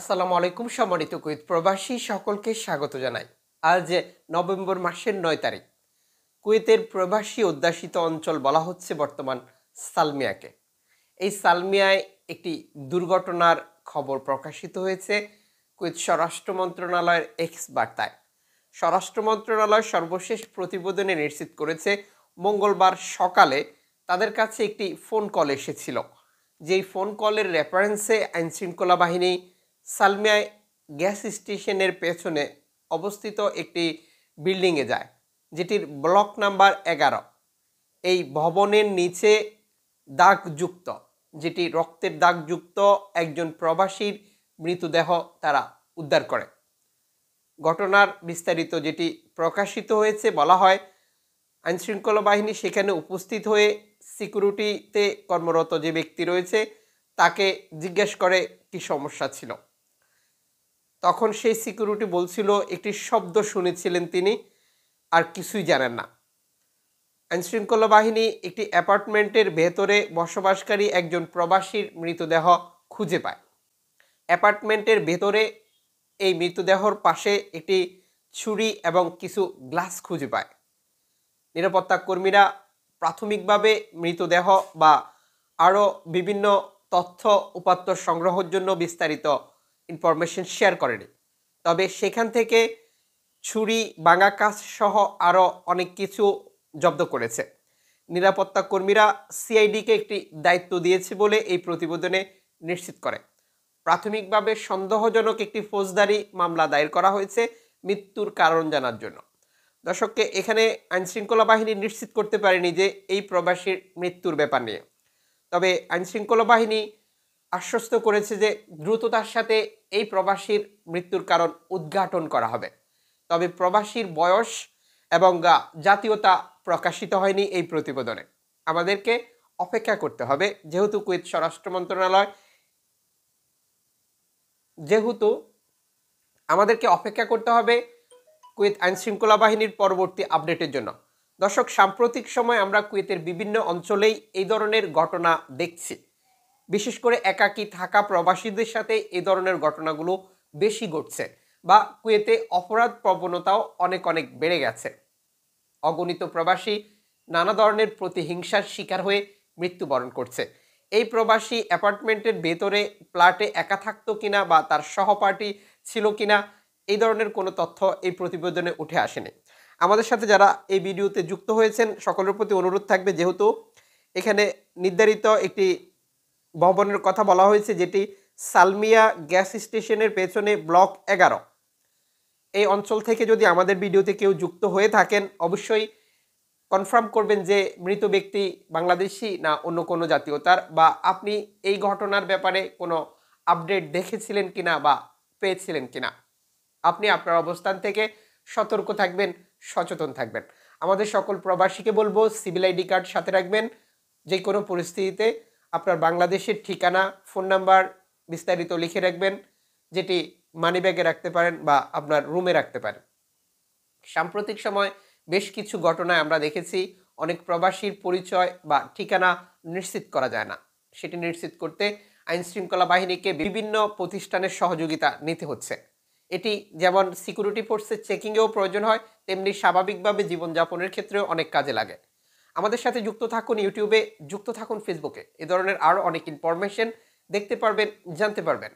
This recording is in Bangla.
আসসালামু আলাইকুম সম্মানিত কুইত প্রবাসী সকলকে স্বাগত জানাই আজ নভেম্বর মাসের নয় তারিখ কুয়েতের প্রবাসী অধ্যাসিত অঞ্চল বলা হচ্ছে বর্তমান সালমিয়াকে এই সালমিয়ায় একটি দুর্ঘটনার খবর প্রকাশিত হয়েছে কুয়েত স্বরাষ্ট্র মন্ত্রণালয়ের এক্স বার্তায় স্বরাষ্ট্র মন্ত্রণালয় সর্বশেষ প্রতিবেদনে নিশ্চিত করেছে মঙ্গলবার সকালে তাদের কাছে একটি ফোন কল এসেছিল যেই ফোন কলের রেফারেন্সে আইনশৃঙ্খলা বাহিনী সালমিয়ায় গ্যাস স্টেশনের পেছনে অবস্থিত একটি বিল্ডিংয়ে যায় যেটির ব্লক নাম্বার এগারো এই ভবনের নিচে দাগযুক্ত যেটি রক্তের দাগযুক্ত একজন প্রবাসীর মৃতদেহ তারা উদ্ধার করে ঘটনার বিস্তারিত যেটি প্রকাশিত হয়েছে বলা হয় আইনশৃঙ্খলা বাহিনী সেখানে উপস্থিত হয়ে সিকিউরিটিতে কর্মরত যে ব্যক্তি রয়েছে তাকে জিজ্ঞেস করে কি সমস্যা ছিল তখন সেই সিকিউরিটি বলছিল একটি শব্দ শুনেছিলেন তিনি আর কিছুই জানেন না আইনশৃঙ্খলা বাহিনী একটি অ্যাপার্টমেন্টের ভেতরে বসবাসকারী একজন প্রবাসীর মৃতদেহ খুঁজে পায় অ্যাপার্টমেন্টের ভেতরে এই মৃতদেহর পাশে একটি ছুরি এবং কিছু গ্লাস খুঁজে পায় নিরাপত্তা কর্মীরা প্রাথমিকভাবে মৃতদেহ বা আরও বিভিন্ন তথ্য উপাত্ত সংগ্রহের জন্য বিস্তারিত ইনফরমেশন শেয়ার করেনি তবে সেখান থেকে ছুরি বাঙা কাজ সহ আরও অনেক কিছু জব্দ করেছে নিরাপত্তা কর্মীরা সিআইডিকে একটি দায়িত্ব দিয়েছে বলে এই প্রতিবেদনে নিশ্চিত করে প্রাথমিকভাবে সন্দেহজনক একটি ফৌজদারি মামলা দায়ের করা হয়েছে মৃত্যুর কারণ জানার জন্য দর্শককে এখানে আইনশৃঙ্খলা বাহিনী নিশ্চিত করতে পারেনি যে এই প্রবাসীর মৃত্যুর ব্যাপার নিয়ে তবে আইনশৃঙ্খলা বাহিনী আশ্বস্ত করেছে যে দ্রুততার সাথে এই প্রবাসীর মৃত্যুর কারণ উদ্ঘাটন করা হবে তবে প্রবাসীর বয়স এবং জাতীয়তা প্রকাশিত হয়নি এই প্রতিবেদনে আমাদেরকে অপেক্ষা করতে হবে যেহেতু কুয়েত স্বরাষ্ট্র মন্ত্রণালয় যেহেতু আমাদেরকে অপেক্ষা করতে হবে কুয়েত আইনশৃঙ্খলা বাহিনীর পরবর্তী আপডেটের জন্য দর্শক সাম্প্রতিক সময় আমরা কুয়েতের বিভিন্ন অঞ্চলেই এই ধরনের ঘটনা দেখছি বিশেষ করে একাকি থাকা প্রবাসীদের সাথে এ ধরনের ঘটনাগুলো বেশি ঘটছে বা কুয়েতে অপরাধ প্রবণতাও অনেক অনেক বেড়ে গেছে অগণিত প্রবাসী নানা ধরনের প্রতিহিংসার শিকার হয়ে মৃত্যুবরণ করছে এই প্রবাসী অ্যাপার্টমেন্টের ভেতরে ফ্ল্যাটে একা থাকতো কিনা বা তার সহপাঠী ছিল কিনা এই ধরনের কোনো তথ্য এই প্রতিবেদনে উঠে আসেনি আমাদের সাথে যারা এই ভিডিওতে যুক্ত হয়েছেন সকলের প্রতি অনুরোধ থাকবে যেহেতু এখানে নির্ধারিত একটি ভবনের কথা বলা হয়েছে যেটি সালমিয়া গ্যাস স্টেশনের পেছনে ব্লক এগারো এই অঞ্চল থেকে যদি আমাদের ভিডিওতে কেউ যুক্ত হয়ে থাকেন অবশ্যই কনফার্ম করবেন যে মৃত ব্যক্তি বাংলাদেশি না অন্য কোনো জাতীয়তার বা আপনি এই ঘটনার ব্যাপারে কোনো আপডেট দেখেছিলেন কিনা বা পেয়েছিলেন কিনা আপনি আপনার অবস্থান থেকে সতর্ক থাকবেন সচেতন থাকবেন আমাদের সকল প্রবাসীকে বলবো সিভিল আইডি কার্ড সাথে রাখবেন যে কোনো পরিস্থিতিতে আপনার বাংলাদেশের ঠিকানা ফোন নাম্বার বিস্তারিত লিখে রাখবেন যেটি মানি ব্যাগে রাখতে পারেন বা আপনার রুমে রাখতে পারেন সাম্প্রতিক সময় বেশ কিছু ঘটনায় আমরা দেখেছি অনেক প্রবাসীর পরিচয় বা ঠিকানা নিশ্চিত করা যায় না সেটি নিশ্চিত করতে আইনশৃঙ্খলা বাহিনীকে বিভিন্ন প্রতিষ্ঠানের সহযোগিতা নিতে হচ্ছে এটি যেমন সিকিউরিটি ফোর্সের চেকিংয়েও প্রয়োজন হয় তেমনি স্বাভাবিকভাবে জীবনযাপনের ক্ষেত্রেও অনেক কাজে লাগে আমাদের সাথে যুক্ত থাকুন ইউটিউবে যুক্ত থাকুন ফেসবুকে এ ধরনের আরও অনেক ইনফরমেশন দেখতে পারবেন জানতে পারবেন